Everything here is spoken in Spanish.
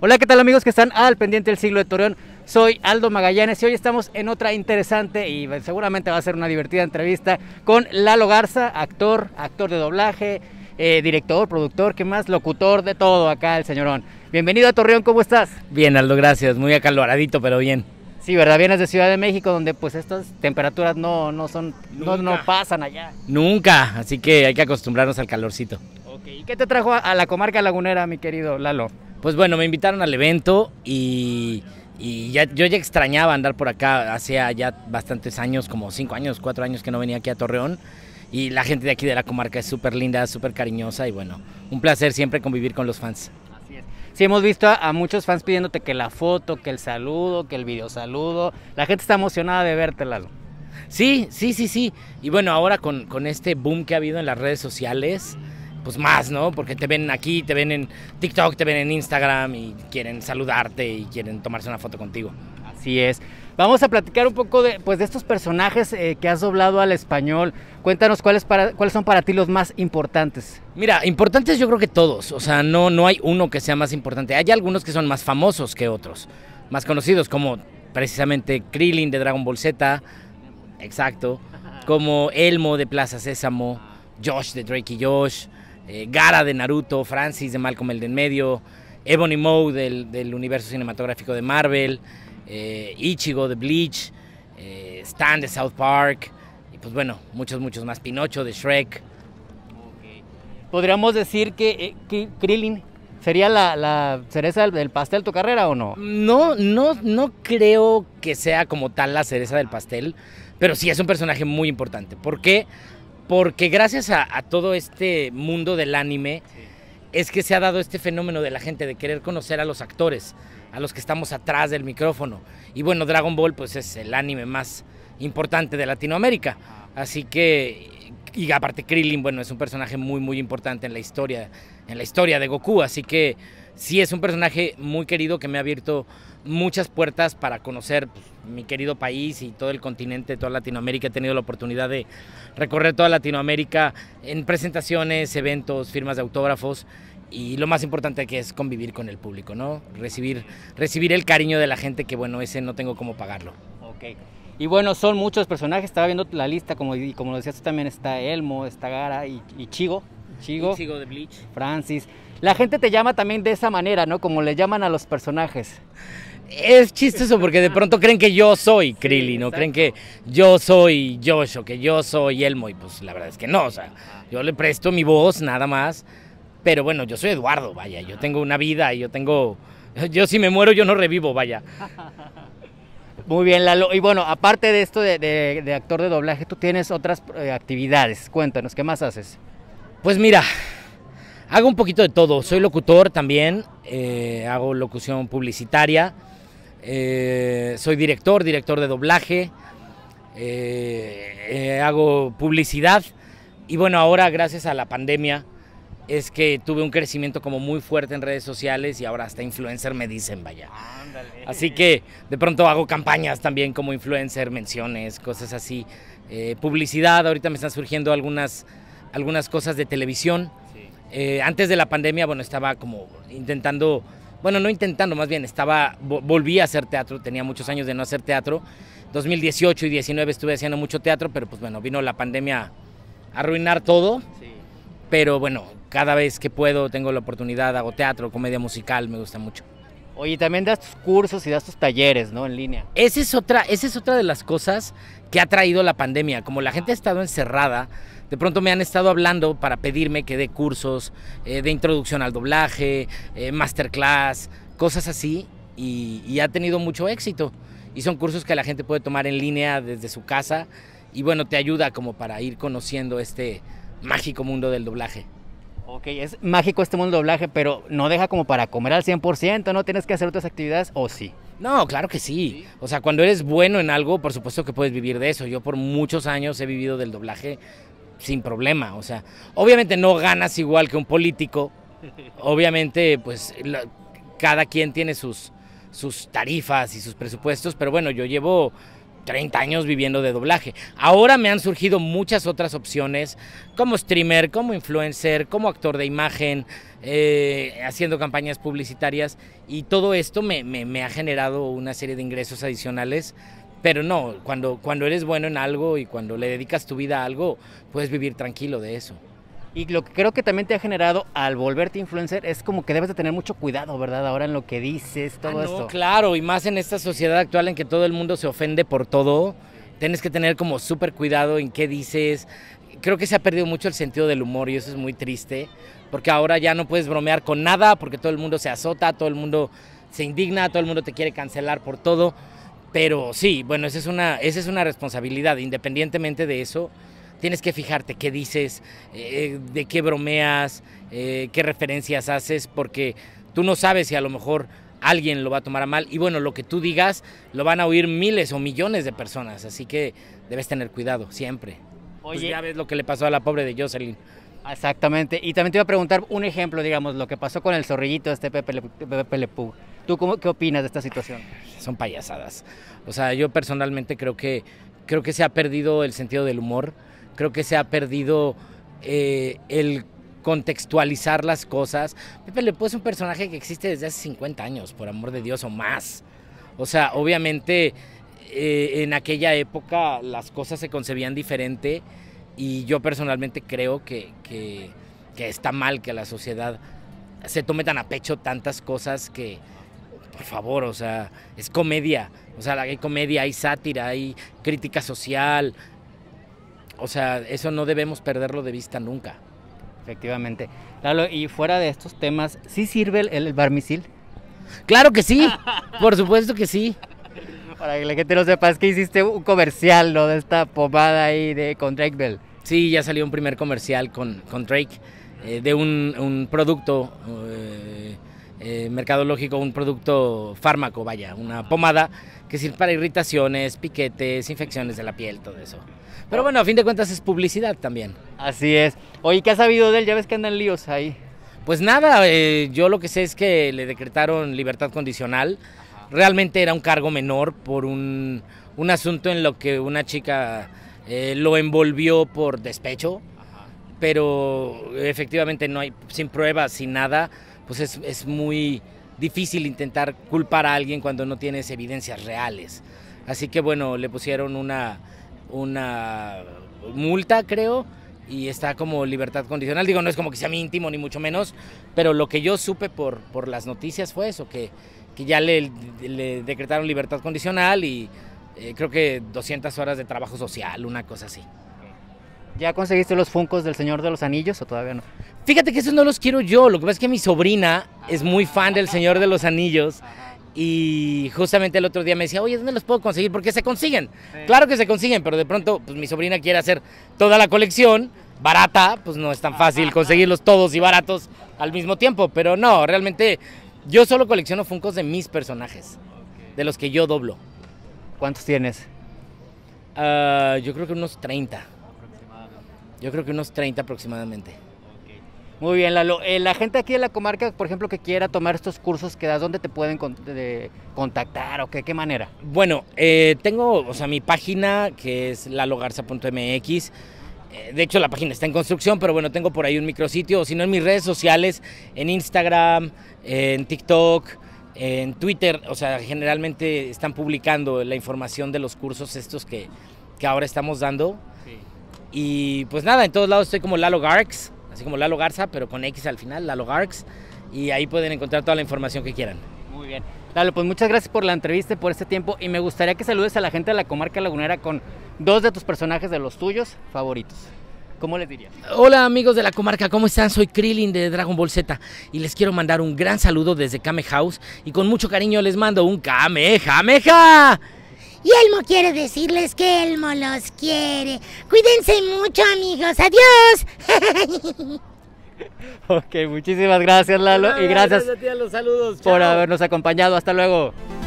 Hola, ¿qué tal amigos que están al pendiente del siglo de Torreón? Soy Aldo Magallanes y hoy estamos en otra interesante y seguramente va a ser una divertida entrevista con Lalo Garza, actor, actor de doblaje, eh, director, productor, ¿qué más? Locutor de todo acá, el señorón. Bienvenido a Torreón, ¿cómo estás? Bien, Aldo, gracias. Muy acaloradito, pero bien. Sí, ¿verdad? Vienes de Ciudad de México, donde pues estas temperaturas no, no son, no, no, pasan allá. Nunca, así que hay que acostumbrarnos al calorcito. ¿Y qué te trajo a la comarca lagunera, mi querido Lalo? Pues bueno, me invitaron al evento y, yo ya extrañaba andar por acá. Hacía ya bastantes años, como cinco años, cuatro años que no venía aquí a Torreón. Y la gente de aquí de la comarca es súper linda, súper cariñosa y bueno, un placer siempre convivir con los fans. Así Sí, hemos visto a, muchos fans pidiéndote que la foto, que el saludo, que el video saludo. La gente está emocionada de verte, Lalo. Sí, sí, sí, sí. Y bueno, ahora con este boom que ha habido en las redes sociales, pues, más, ¿no? Porque te ven aquí, te ven en TikTok, te ven en Instagram y quieren saludarte y quieren tomarse una foto contigo. Así es. Vamos a platicar un poco de, pues, de estos personajes eh, que has doblado al español. Cuéntanos cuáles, para, son para ti los más importantes. Mira, importantes yo creo que todos. O sea, no, no hay uno que sea más importante. Hay algunos que son más famosos que otros, más conocidos, como precisamente Krillin de Dragon Ball Z, exacto, como Elmo de Plaza Sésamo, Josh de Drake y Josh, eh, Gara de Naruto, Francis de Malcolm el de medio, Ebony Moe del, universo cinematográfico de Marvel, eh, Ichigo de Bleach, eh, Stan de South Park, y pues bueno, muchos, muchos más, Pinocho de Shrek. Podríamos decir que, Krillin ¿Sería la, cereza del pastel tu carrera o no? No, no, no creo que sea como tal la cereza del pastel, pero sí es un personaje muy importante. ¿Por qué? Porque gracias a, todo este mundo del anime es que se ha dado este fenómeno de la gente de querer conocer a los actores, a los que estamos atrás del micrófono. Y bueno, Dragon Ball pues es el anime más importante de Latinoamérica. Así que, y aparte Krillin, bueno, es un personaje muy, muy importante en la historia en la historia de Goku, así que sí es un personaje muy querido que me ha abierto muchas puertas para conocer pues, mi querido país y todo el continente, toda Latinoamérica. He tenido la oportunidad de recorrer toda Latinoamérica en presentaciones, eventos, firmas de autógrafos y lo más importante que es convivir con el público, ¿no? Recibir, recibir el cariño de la gente que, bueno, ese no tengo cómo pagarlo. Ok. Y bueno, son muchos personajes. Estaba viendo la lista, como, como lo decías tú también, está Elmo, está Gara y Chigo. Chigo. de Bleach. Francis. La gente te llama también de esa manera, ¿no? Como le llaman a los personajes. Es chistoso porque de pronto creen que yo soy Crilly, ¿no? Creen que yo soy o que yo soy Elmo, y pues la verdad es que no, o sea, yo le presto mi voz nada más, pero bueno, yo soy Eduardo, vaya, yo tengo una vida, y yo tengo, yo si me muero yo no revivo, vaya. Muy bien, Lalo, y bueno, aparte de esto de actor de doblaje, tú tienes otras eh, actividades, cuéntanos, ¿qué más haces? Pues mira, hago un poquito de todo. Soy locutor también, eh, hago locución publicitaria, eh, soy director, director de doblaje, eh, hago publicidad y bueno, ahora gracias a la pandemia es que tuve un crecimiento como muy fuerte en redes sociales y ahora hasta influencer me dicen, vaya. Ándale. Así que de pronto hago campañas también como influencer, menciones, cosas así. publicidad, ahorita me están surgiendo algunas algunas cosas de televisión. Eh, antes de la pandemia, bueno, estaba como intentando, bueno, no intentando, más bien, estaba, volví a hacer teatro, tenía muchos años de no hacer teatro. 2018 y 2019 estuve haciendo mucho teatro, pero pues bueno, vino la pandemia a arruinar todo. Pero bueno, cada vez que puedo tengo la oportunidad, hago teatro, comedia musical, me gusta mucho. Oye, también das tus cursos y das tus talleres, ¿no? En línea. Esa es otra, esa es otra de las cosas que ha traído la pandemia. Como la gente ha estado encerrada, de pronto me han estado hablando para pedirme que dé cursos eh, de introducción al doblaje, eh, masterclass, cosas así, y, ha tenido mucho éxito. Y son cursos que la gente puede tomar en línea desde su casa y bueno, te ayuda como para ir conociendo este mágico mundo del doblaje. Ok, es mágico este mundo del doblaje, pero no deja como para comer al 100%, ¿no? Tienes que hacer otras actividades o sí. No, claro que sí. O sea, cuando eres bueno en algo, por supuesto que puedes vivir de eso. Yo por muchos años he vivido del doblaje sin problema. O sea, obviamente no ganas igual que un político. Obviamente, pues cada quien tiene sus, sus tarifas y sus presupuestos, pero bueno, yo llevo 30 años viviendo de doblaje. Ahora me han surgido muchas otras opciones como streamer, como influencer, como actor de imagen, eh, haciendo campañas publicitarias y todo esto me, me, ha generado una serie de ingresos adicionales. Pero no, cuando, cuando eres bueno en algo y cuando le dedicas tu vida a algo, puedes vivir tranquilo de eso. Y lo que creo que también te ha generado al volverte influencer es como que debes de tener mucho cuidado, ¿verdad? Ahora en lo que dices, ah, todo esto. Claro, y más en esta sociedad actual en que todo el mundo se ofende por todo, tienes que tener como súper cuidado en qué dices. Creo que se ha perdido mucho el sentido del humor y eso es muy triste, porque ahora ya no puedes bromear con nada, porque todo el mundo se azota, todo el mundo se indigna, todo el mundo te quiere cancelar por todo. Pero sí, bueno, esa es una, esa es una responsabilidad, independientemente de eso tienes que fijarte qué dices, eh, de qué bromeas, eh, qué referencias haces, porque tú no sabes si a lo mejor alguien lo va a tomar a mal. Y bueno, lo que tú digas lo van a oír miles o millones de personas, así que debes tener cuidado siempre. Pues Oye. Pues ya ves lo que le pasó a la pobre de Jocelyn. Exactamente. Y también te iba a preguntar un ejemplo, digamos, lo que pasó con el zorrillito este Pepe, Le, Pepe ¿Tú cómo, qué opinas de esta situación? Son payasadas. O sea, yo personalmente creo que, creo que se ha perdido el sentido del humor creo que se ha perdido eh, el contextualizar las cosas. Pepe Le Pue es un personaje que existe desde hace 50 años, por amor de Dios, o más. O sea, obviamente eh, en aquella época las cosas se concebían diferente y yo personalmente creo que, que está mal que la sociedad se tome tan a pecho tantas cosas que, por favor, o sea, es comedia. O sea, hay comedia, hay sátira, hay crítica social, o sea, eso no debemos perderlo de vista nunca. Efectivamente. y fuera de estos temas, ¿sí sirve el, el barmisil? Claro que sí, por supuesto que sí. Para que la gente no sepa, es que hiciste un comercial, ¿no? De esta pomada ahí de, con Drake Bell. Sí, ya salió un primer comercial con, con Drake, eh, de un, producto eh, eh, mercadológico un producto fármaco, vaya, una pomada que sirve para irritaciones, piquetes, infecciones de la piel, todo eso. Pero bueno, a fin de cuentas es publicidad también. Así es. Oye, ¿qué has sabido de él? Ya ves que andan líos ahí. Pues nada, eh, yo lo que sé es que le decretaron libertad condicional. Realmente era un cargo menor por un, asunto en lo que una chica eh, lo envolvió por despecho, pero efectivamente no hay, sin pruebas, sin nada, pues es, es muy difícil intentar culpar a alguien cuando no tienes evidencias reales. Así que bueno, le pusieron una, una multa, creo, y está como libertad condicional. Digo, no es como que sea mi íntimo, ni mucho menos, pero lo que yo supe por, por las noticias fue eso, que, ya le, decretaron libertad condicional y eh, creo que 200 horas de trabajo social, una cosa así. ¿Ya conseguiste los funcos del Señor de los Anillos o todavía no? Fíjate que esos no los quiero yo. Lo que pasa es que mi sobrina es muy fan del Señor de los Anillos. Y justamente el otro día me decía, oye, ¿dónde los puedo conseguir? Porque se consiguen. Claro que se consiguen, pero de pronto pues, mi sobrina quiere hacer toda la colección barata. Pues no es tan fácil conseguirlos todos y baratos al mismo tiempo. Pero no, realmente yo solo colecciono Funcos de mis personajes, de los que yo doblo. ¿Cuántos tienes? Ah, yo creo que unos 30. Yo creo que unos 30 aproximadamente. Muy bien, Lalo. Eh, la gente aquí en la comarca, por ejemplo, que quiera tomar estos cursos que das, ¿dónde te pueden contactar o qué, qué manera? Bueno, eh, tengo, o sea, mi página que es lalogarza.mx. Eh, de hecho, la página está en construcción, pero bueno, tengo por ahí un micrositio, o si no, en mis redes sociales, en Instagram, en TikTok, en Twitter, o sea, generalmente están publicando la información de los cursos estos que, ahora estamos dando. Y pues nada, en todos lados estoy como Lalo Garx así como Lalo Garza, pero con X al final, Lalo Garx, y ahí pueden encontrar toda la información que quieran. Muy bien. Lalo, pues muchas gracias por la entrevista, por este tiempo, y me gustaría que saludes a la gente de la comarca lagunera con dos de tus personajes de los tuyos favoritos. ¿Cómo les dirías? Hola amigos de la comarca, ¿cómo están? Soy Krillin de Dragon Ball Z y les quiero mandar un gran saludo desde Kame House y con mucho cariño les mando un Kamehameha. Y Elmo quiere decirles que Elmo los quiere. Cuídense mucho, amigos. Adiós. ok, muchísimas gracias, Lalo. y gracias, por habernos acompañado. Hasta luego.